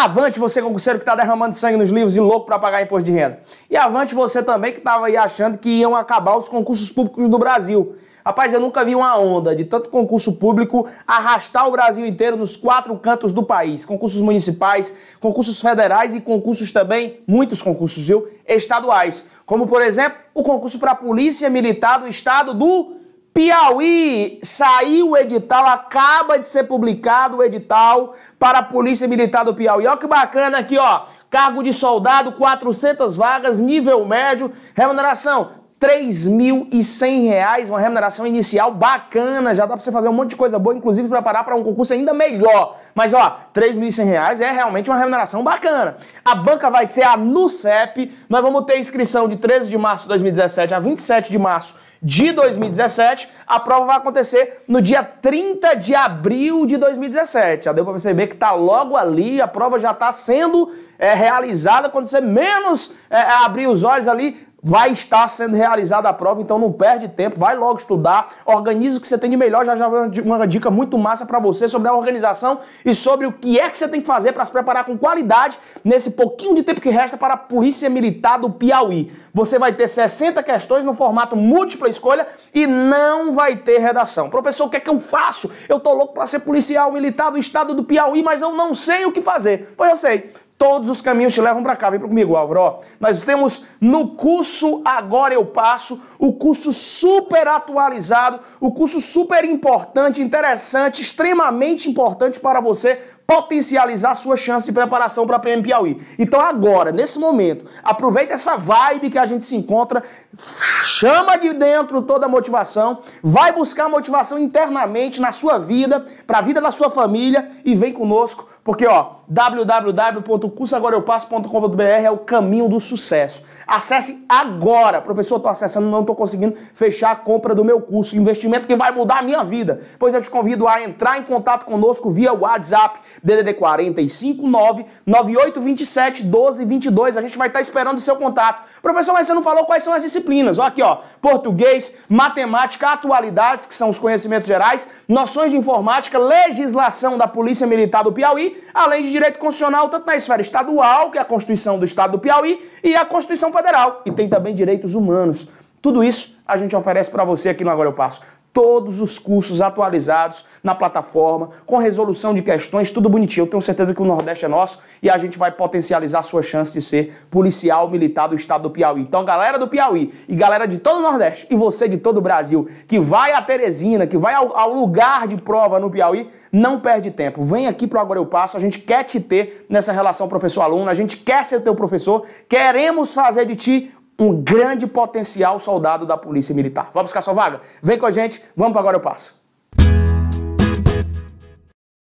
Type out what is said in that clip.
Avante você, concurseiro que está derramando sangue nos livros e louco para pagar imposto de renda. E avante você também que estava aí achando que iam acabar os concursos públicos do Brasil. Rapaz, eu nunca vi uma onda de tanto concurso público arrastar o Brasil inteiro nos quatro cantos do país. Concursos municipais, concursos federais e concursos também, muitos concursos, viu, estaduais. Como, por exemplo, o concurso para a Polícia Militar do Estado do Piauí saiu o edital, acaba de ser publicado o edital para a Polícia Militar do Piauí. Olha que bacana aqui, ó. Cargo de soldado, 400 vagas, nível médio, remuneração R$ 3.100, uma remuneração inicial bacana, já dá para você fazer um monte de coisa boa, inclusive preparar para um concurso ainda melhor. Mas ó, R$ 3.100 é realmente uma remuneração bacana. A banca vai ser a NUCEP, nós vamos ter inscrição de 13 de março de 2017 a 27 de março de 2017. A prova vai acontecer no dia 30 de abril de 2017. Já deu para perceber que está logo ali, a prova já está sendo é, realizada quando você menos é, abrir os olhos ali, Vai estar sendo realizada a prova, então não perde tempo, vai logo estudar, organiza o que você tem de melhor, já já uma dica muito massa para você sobre a organização e sobre o que é que você tem que fazer para se preparar com qualidade nesse pouquinho de tempo que resta para a Polícia Militar do Piauí. Você vai ter 60 questões no formato múltipla escolha e não vai ter redação. Professor, o que é que eu faço? Eu tô louco para ser policial militar do estado do Piauí, mas eu não sei o que fazer. Pois eu sei. Todos os caminhos te levam para cá. Vem comigo, Álvaro. nós temos no curso Agora Eu Passo, o curso super atualizado, o curso super importante, interessante, extremamente importante para você potencializar sua chance de preparação para a PM Piauí. Então agora, nesse momento, aproveita essa vibe que a gente se encontra, chama de dentro toda a motivação, vai buscar motivação internamente na sua vida, para a vida da sua família e vem conosco, porque ó, www.cursoagoraeupasso.com.br é o caminho do sucesso. Acesse agora. Professor, estou acessando, não estou conseguindo fechar a compra do meu curso. Investimento que vai mudar a minha vida. Pois eu te convido a entrar em contato conosco via WhatsApp DDD 459 9827 1222. A gente vai estar esperando o seu contato. Professor, mas você não falou quais são as disciplinas. Ó aqui, ó. Português, matemática, atualidades, que são os conhecimentos gerais, noções de informática, legislação da Polícia Militar do Piauí, além de direito constitucional, tanto na esfera estadual, que é a Constituição do Estado do Piauí, e a Constituição Federal. E tem também direitos humanos. Tudo isso a gente oferece para você aqui no Agora Eu Passo todos os cursos atualizados na plataforma, com resolução de questões, tudo bonitinho. Eu tenho certeza que o Nordeste é nosso e a gente vai potencializar a sua chance de ser policial militar do estado do Piauí. Então, galera do Piauí e galera de todo o Nordeste e você de todo o Brasil que vai a Teresina, que vai ao, ao lugar de prova no Piauí, não perde tempo. Vem aqui para Agora Eu Passo, a gente quer te ter nessa relação professor-aluno, a gente quer ser teu professor, queremos fazer de ti um grande potencial soldado da Polícia Militar. Vai buscar sua vaga? Vem com a gente, vamos para agora eu passo.